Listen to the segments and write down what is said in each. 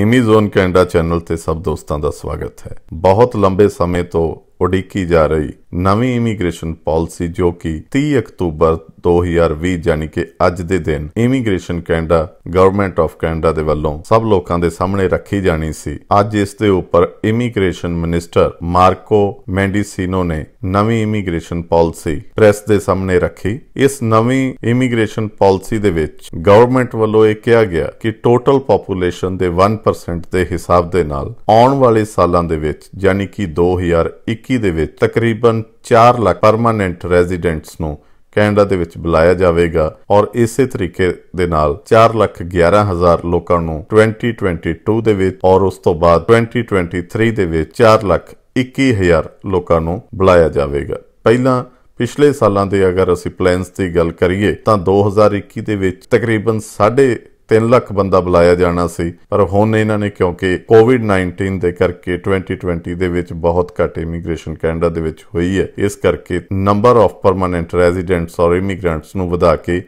ਇਮੀਜ਼ੋਨ Canada channel ਤੇ ਸਭ ਦੋਸਤਾਂ ਦਾ ਸਵਾਗਤ ਹੈ ਬਹੁਤ ਲੰਬੇ ਸਮੇਂ ਤੋਂ ਉਡੀਕੀ ਜਾ ਰਹੀ ਨਵੀਂ ਇਮੀਗ੍ਰੇਸ਼ਨ ਪਾਲਿਸੀ ਜੋ ਕਿ 30 ਅਕਤੂਬਰ 2020 ਯਾਨੀ ਕਿ ਅੱਜ ਦੇ ਦਿਨ immigration Canada government of Canada ਦੇ ਵੱਲੋਂ ਸਭ ਲੋਕਾਂ ਦੇ ਸਾਹਮਣੇ ਰੱਖੀ ਜਾਣੀ ਸੀ ਅੱਜ ਇਸ ਦੇ ਉੱਪਰ ਇਮੀਗ੍ਰੇਸ਼ਨ ਮਿਨਿਸਟਰ ਮਾਰਕੋ ਮੈਂਡੀਸੀਨੋ ਨੇ ਨਵੀਂ ਇਮੀਗ੍ਰੇਸ਼ਨ ਪਾਲਿਸੀ ਪ੍ਰੈਸ ਦੇ ਸਾਹਮਣੇ ਰੱਖੀ ਇਸ ਨਵੀਂ ਇਮੀਗ੍ਰੇਸ਼ਨ ਪਾਲਿਸੀ ਦੇ ਵਿੱਚ ਗਵਰਨਮੈਂਟ ਵੱਲੋਂ ਇਹ ਕਿਹਾ ਗਿਆ ਕਿ ਟੋਟਲ ਪੋਪੂਲੇਸ਼ਨ ਦੇ 1% ਦੇ ਹਿਸਾਬ ਦੇ ਨਾਲ ਆਉਣ ਵਾਲੇ ਸਾਲਾਂ ਦੇ ਵਿੱਚ ਯਾਨੀ ਕਿ 2021 ਦੇ ਵਿੱਚ ਤਕਰੀਬਨ 4 ਲੱਖ ਪਰਮਾਨੈਂਟ ਰੈਜ਼ੀਡੈਂਟਸ ਨੂੰ ਕੈਨੇਡਾ ਦੇ ਵਿੱਚ ਬੁਲਾਇਆ ਜਾਵੇਗਾ ਔਰ ਇਸੇ ਤਰੀਕੇ ਦੇ ਨਾਲ 411000 ਲੋਕਾਂ ਨੂੰ 2022 ਦੇ ਵਿੱਚ ਔਰ ਉਸ ਤੋਂ ਬਾਅਦ 2023 ਦੇ ਵਿੱਚ 421000 ਲੋਕਾਂ ਨੂੰ ਬੁਲਾਇਆ ਜਾਵੇਗਾ ਪਹਿਲਾਂ ਪਿਛਲੇ ਸਾਲਾਂ ਦੇ ਅਗਰ ਅਸੀਂ ਪਲਾਨਸ ਦੀ ਗੱਲ ਕਰੀਏ ਤਾਂ 2021 ਦੇ ਵਿੱਚ ਤਕਰੀਬਨ ਸਾਢੇ 3 ਲੱਖ ਬੰਦਾ ਬੁਲਾਇਆ ਜਾਣਾ ਸੀ ਪਰ ਹੁਣ ਇਹਨਾਂ ਨੇ ਕਿਉਂਕਿ ਕੋਵਿਡ-19 ਦੇ ਕਰਕੇ 2020 ਦੇ ਵਿੱਚ ਬਹੁਤ ਘੱਟ ਇਮੀਗ੍ਰੇਸ਼ਨ ਕੈਨੇਡਾ ਦੇ ਵਿੱਚ ਹੋਈ ਹੈ ਇਸ ਕਰਕੇ ਨੰਬਰ ਆਫ ਪਰਮਨੈਂਟ ਰੈਜ਼ੀਡੈਂਟਸ অর ਇਮੀਗ੍ਰੈਂਟਸ ਨੂੰ ਵਧਾ ਕੇ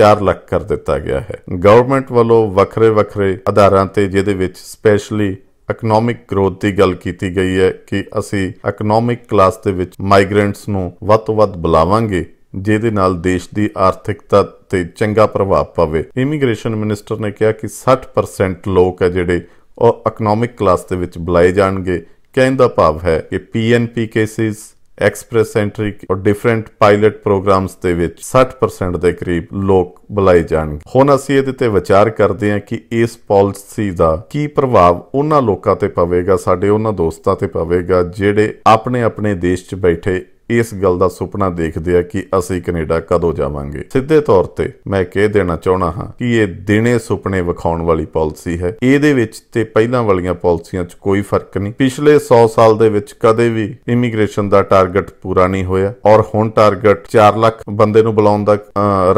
4 ਲੱਖ ਕਰ ਦਿੱਤਾ ਗਿਆ ਹੈ ਗਵਰਨਮੈਂਟ ਵੱਲੋਂ ਵੱਖਰੇ-ਵੱਖਰੇ ਆਧਾਰਾਂ ਤੇ ਜਿਹਦੇ ਵਿੱਚ ਸਪੈਸ਼ਲੀ ਇਕਨੋਮਿਕ ਗਰੋਥ ਦੀ ਗੱਲ ਕੀਤੀ ਗਈ ਹੈ ਕਿ ਅਸੀਂ ਇਕਨੋਮਿਕ ਕਲਾਸ ਦੇ ਵਿੱਚ ਮਾਈਗ੍ਰੈਂਟਸ ਨੂੰ ਵੱਧ ਤੋਂ ਵੱਧ ਬੁਲਾਵਾਂਗੇ ਜਿਹਦੇ ਨਾਲ ਦੇਸ਼ ਦੀ ਆਰਥਿਕਤਾ ਤੇ ਚੰਗਾ ਪ੍ਰਭਾਵ ਪਵੇ ਇਮੀਗ੍ਰੇਸ਼ਨ ਮਿਨਿਸਟਰ ਨੇ ਕਿਹਾ ਕਿ 60% ਲੋਕ ਹੈ ਜਿਹੜੇ ਉਹ ਇਕਨੋਮਿਕ ਕਲਾਸ ਦੇ ਵਿੱਚ ਬੁਲਾਏ ਜਾਣਗੇ ਕਹਿਣ ਦਾ ਭਾਵ ਹੈ ਕਿ ਪੀਐਨਪੀ ਕੇਸਿਸ ਐਕਸਪ੍ਰੈਸ ਐਂਟਰੀ ਔਰ ਡਿਫਰੈਂਟ ਪਾਇਲਟ ਪ੍ਰੋਗਰਾਮਸ ਦੇ ਵਿੱਚ 60% ਦੇ ਕਰੀਬ ਲੋਕ ਬੁਲਾਏ ਜਾਣਗੇ ਹੁਣ ਅਸੀਂ ਇਹਦੇ ਤੇ ਵਿਚਾਰ ਕਰਦੇ ਹਾਂ ਕਿ ਇਸ ਪਾਲਿਸੀ ਦਾ ਕੀ ਪ੍ਰਭਾਵ ਉਹਨਾਂ ਲੋਕਾਂ ਤੇ ਪਵੇਗਾ ਸਾਡੇ ਉਹਨਾਂ ਦੋਸਤਾਂ ਤੇ ਪਵੇਗਾ ਜਿਹੜੇ ਆਪਣੇ ਆਪਣੇ ਦੇਸ਼ 'ਚ ਬੈਠੇ ਇਸ ਗੱਲ ਦਾ ਸੁਪਨਾ ਦੇਖਦੇ ਆ ਕਿ ਅਸੀਂ ਕੈਨੇਡਾ ਕਦੋਂ ਜਾਵਾਂਗੇ ਸਿੱਧੇ ਤੌਰ ਤੇ ਮੈਂ ਕਹਿ ਦੇਣਾ ਚਾਹਣਾ ਹਾਂ ਕਿ ਇਹ ਦਿਨੇ ਸੁਪਨੇ ਵਿਖਾਉਣ ਵਾਲੀ ਪਾਲਿਸੀ ਹੈ ਇਹਦੇ ਵਿੱਚ ਤੇ ਪਹਿਲਾਂ ਵਾਲੀਆਂ ਪਾਲਿਸੀਆਂ 'ਚ ਕੋਈ ਫਰਕ ਨਹੀਂ ਪਿਛਲੇ 100 ਸਾਲ ਦੇ ਵਿੱਚ ਕਦੇ ਵੀ ਇਮੀਗ੍ਰੇਸ਼ਨ ਦਾ ਟਾਰਗੇਟ ਪੂਰਾ ਨਹੀਂ ਹੋਇਆ ਔਰ ਹੁਣ ਟਾਰਗੇਟ 4 ਲੱਖ ਬੰਦੇ ਨੂੰ ਬੁਲਾਉਣ ਦਾ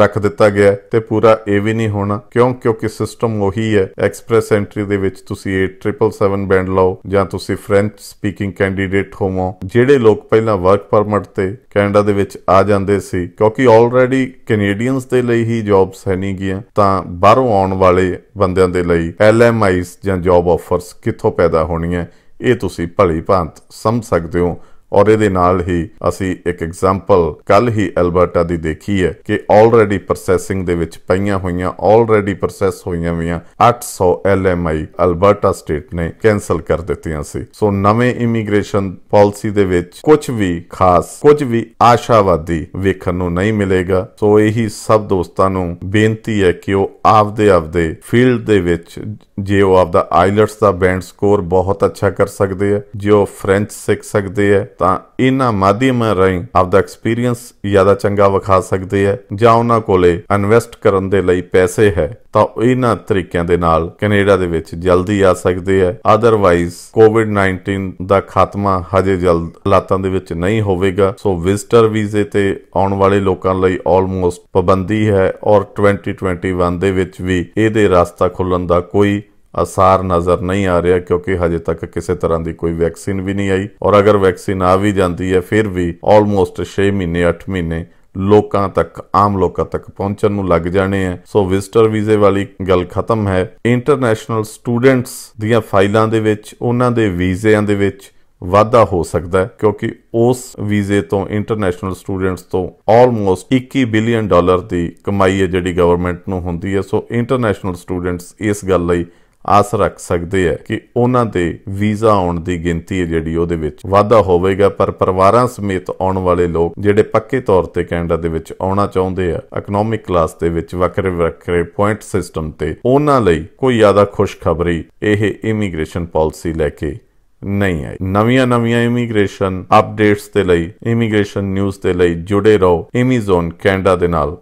ਰੱਖ ਦਿੱਤਾ ਗਿਆ ਤੇ ਪੂਰਾ ਇਹ ਵੀ ਨਹੀਂ ਹੋਣਾ ਕਿਉਂ ਕਿਉਂਕਿ ਸਿਸਟਮ ਉਹੀ ਹੈ ਐਕਸਪ੍ਰੈਸ ਐਂਟਰੀ ਦੇ ਵਿੱਚ ਤੁਸੀਂ 8777 ਬੈਂਡ ਲਓ ਜਾਂ ਤੁਸੀਂ ਫ੍ਰੈਂਚ ਸਪੀਕਿੰਗ ਕੈਂਡੀਡੇਟ ਹੋਵੋ ਜਿਹੜੇ ਲੋਕ ਪਹਿਲਾਂ ਵਰਕ ਪਰਮਿਟ ਤੇ ਕੈਨੇਡਾ ਦੇ ਵਿੱਚ ਆ ਜਾਂਦੇ ਸੀ ਕਿਉਂਕਿ ਆਲਰੇਡੀ ਕੈਨੇਡੀਅਨਸ ਦੇ ਲਈ ਹੀ ਜੌਬਸ ਹੈ ਨਹੀਂ ਗਿਆ ਤਾਂ ਬਾਹਰੋਂ ਆਉਣ ਵਾਲੇ ਬੰਦਿਆਂ ਦੇ ਲਈ ਐਲਐਮਆਈਸ ਜਾਂ ਜੌਬ ਆਫਰਸ ਕਿੱਥੋਂ ਪੈਦਾ ਹੋਣੀਆਂ ਇਹ ਤੁਸੀਂ ਭਲੀ ਭਾਂਤ ਸਮਝ ਸਕਦੇ ਹੋ ਔਰ ਇਹਦੇ ਨਾਲ ਹੀ ਅਸੀਂ ਇੱਕ ਐਗਜ਼ਾਮਪਲ ਕੱਲ ਹੀ ਅਲਬਰਟਾ ਦੀ ਦੇਖੀ ਹੈ ਕਿ ਆਲਰੇਡੀ ਪ੍ਰੋਸੈਸਿੰਗ ਦੇ ਵਿੱਚ ਪਈਆਂ ਹੋਈਆਂ ਆਲਰੇਡੀ ਪ੍ਰੋਸੈਸ ਹੋਈਆਂ ਹੋਈਆਂ 800 ਐਲਐਮਆਈ ਅਲਬਰਟਾ ਸਟੇਟ ਨੇ ਕੈਨਸਲ ਕਰ ਦਿੱਤੀਆਂ ਸੀ ਸੋ ਨਵੇਂ ਇਮੀਗ੍ਰੇਸ਼ਨ ਪਾਲਿਸੀ ਦੇ ਵਿੱਚ ਕੁਝ ਵੀ ਖਾਸ ਕੁਝ ਵੀ ਆਸ਼ਾਵਾਦੀ ਵੇਖਣ ਨੂੰ ਨਹੀਂ ਮਿਲੇਗਾ ਸੋ ਇਹੀ ਸਭ ਦੋਸਤਾਂ ਨੂੰ ਬੇਨਤੀ ਹੈ ਕਿ ਉਹ ਆਪਦੇ ਆਪਦੇ ਫੀਲਡ ਦੇ ਵਿੱਚ ਜੇ ਉਹ ਆਪਦਾ ਆਈਲਟਸ ਦਾ ਬੈਂਡ ਸਕੋਰ ਬਹੁਤ ਅੱਛਾ ਕਰ ਸਕਦੇ ਆ ਜੇ ਉਹ ਫ੍ਰੈਂਚ ਸਿੱਖ ਸਕਦੇ ਆ ਤਾਂ ਇਹਨਾਂ ਮਾਧਿਅਮ ਰਾਹੀਂ ਆਪਦਾ ਐਕਸਪੀਰੀਅੰਸ ਜ਼ਿਆਦਾ ਚੰਗਾ ਵਿਖਾ ਸਕਦੇ ਹੈ ਜਾਂ ਉਹਨਾਂ ਕੋਲੇ ਇਨਵੈਸਟ ਕਰਨ ਦੇ ਲਈ ਪੈਸੇ ਹੈ ਤਾਂ ਇਹਨਾਂ ਤਰੀਕਿਆਂ ਦੇ ਨਾਲ ਕੈਨੇਡਾ ਦੇ ਵਿੱਚ ਜਲਦੀ ਆ ਸਕਦੇ ਹੈ ਆਦਰਵਾਈਜ਼ ਕੋਵਿਡ-19 ਦਾ ਖਾਤਮਾ ਹਜੇ ਜਲਦ ਹਾਲਾਤਾਂ ਦੇ ਵਿੱਚ ਨਹੀਂ ਹੋਵੇਗਾ ਸੋ ਵਿਜ਼ਟਰ ਵੀਜ਼ੇ ਤੇ ਆਉਣ ਵਾਲੇ ਲੋਕਾਂ ਲਈ ਆਲਮੋਸਟ ਪਾਬੰਦੀ ਹੈ ਔਰ 2021 ਦੇ ਵਿੱਚ ਵੀ ਇਹਦੇ ਰਸਤਾ ਖੁੱਲਣ ਦਾ ਕੋਈ ਅਸਾਰ ਨਜ਼ਰ ਨਹੀਂ ਆ ਰਿਹਾ ਕਿਉਂਕਿ ਹਜੇ ਤੱਕ ਕਿਸੇ ਤਰ੍ਹਾਂ ਦੀ ਕੋਈ ਵੈਕਸੀਨ ਵੀ ਨਹੀਂ ਆਈ ਔਰ ਅਗਰ ਵੈਕਸੀਨ ਆ ਵੀ ਜਾਂਦੀ ਹੈ ਫਿਰ ਵੀ ਆਲਮੋਸਟ 6 ਮਹੀਨੇ 8 ਮਹੀਨੇ ਲੋਕਾਂ ਤੱਕ ਆਮ ਲੋਕਾਂ ਤੱਕ ਪਹੁੰਚਣ ਨੂੰ ਲੱਗ ਜਾਣੇ ਆ ਸੋ ਵਿਜ਼ਟਰ ਵੀਜ਼ੇ ਵਾਲੀ ਗੱਲ ਖਤਮ ਹੈ ਇੰਟਰਨੈਸ਼ਨਲ ਸਟੂਡੈਂਟਸ ਦੀਆਂ ਫਾਈਲਾਂ ਦੇ ਵਿੱਚ ਉਹਨਾਂ ਦੇ ਵੀਜ਼ਿਆਂ ਦੇ ਵਿੱਚ ਵਾਧਾ ਹੋ ਸਕਦਾ ਹੈ ਕਿਉਂਕਿ ਉਸ ਵੀਜ਼ੇ ਤੋਂ ਇੰਟਰਨੈਸ਼ਨਲ ਸਟੂਡੈਂਟਸ ਤੋਂ ਆਲਮੋਸਟ 21 ਬਿਲੀਅਨ ਡਾਲਰ ਦੀ ਕਮਾਈ ਹੈ ਜਿਹੜੀ ਗਵਰਨਮੈਂਟ ਨੂੰ ਹੁੰਦੀ ਹੈ ਸੋ ਇੰਟਰਨੈਸ਼ਨਲ ਸਟੂਡੈਂਟਸ ਇਸ ਗੱਲ ਲਈ ਆਸ ਰੱਖ ਸਕਦੇ ਆ ਕਿ ਉਹਨਾਂ ਦੇ ਵੀਜ਼ਾ ਆਉਣ ਦੀ ਗਿਣਤੀ ਹੈ ਜਿਹੜੀ ਉਹਦੇ ਵਿੱਚ ਵਾਧਾ ਹੋਵੇਗਾ ਪਰ ਪਰਿਵਾਰਾਂ ਸਮੇਤ ਆਉਣ ਵਾਲੇ ਲੋਕ ਜਿਹੜੇ ਪੱਕੇ ਤੌਰ ਤੇ ਕੈਨੇਡਾ ਦੇ ਵਿੱਚ ਆਉਣਾ ਚਾਹੁੰਦੇ ਆ ਇਕਨੋਮਿਕ ਕਲਾਸ ਦੇ ਵਿੱਚ ਵੱਖਰੇ ਵੱਖਰੇ ਪੁਆਇੰਟ ਸਿਸਟਮ ਤੇ ਉਹਨਾਂ ਲਈ ਕੋਈ ਜ਼ਿਆਦਾ ਖੁਸ਼ਖਬਰੀ ਇਹ ਇਮੀਗ੍ਰੇਸ਼ਨ ਪਾਲਿਸੀ ਲੈ ਕੇ ਨਹੀਂ ਆਈ ਨਵੀਆਂ ਨਵੀਆਂ ਇਮੀਗ੍ਰੇਸ਼ਨ ਅਪਡੇਟਸ ਦੇ ਲਈ ਇਮੀਗ੍ਰੇਸ਼ਨ ਨਿਊਜ਼ ਦੇ ਲਈ ਜੁੜੇ ਰਹੋ ਇਮੀਜ਼ੋਨ ਕੈਨੇਡਾ ਦੇ ਨਾਲ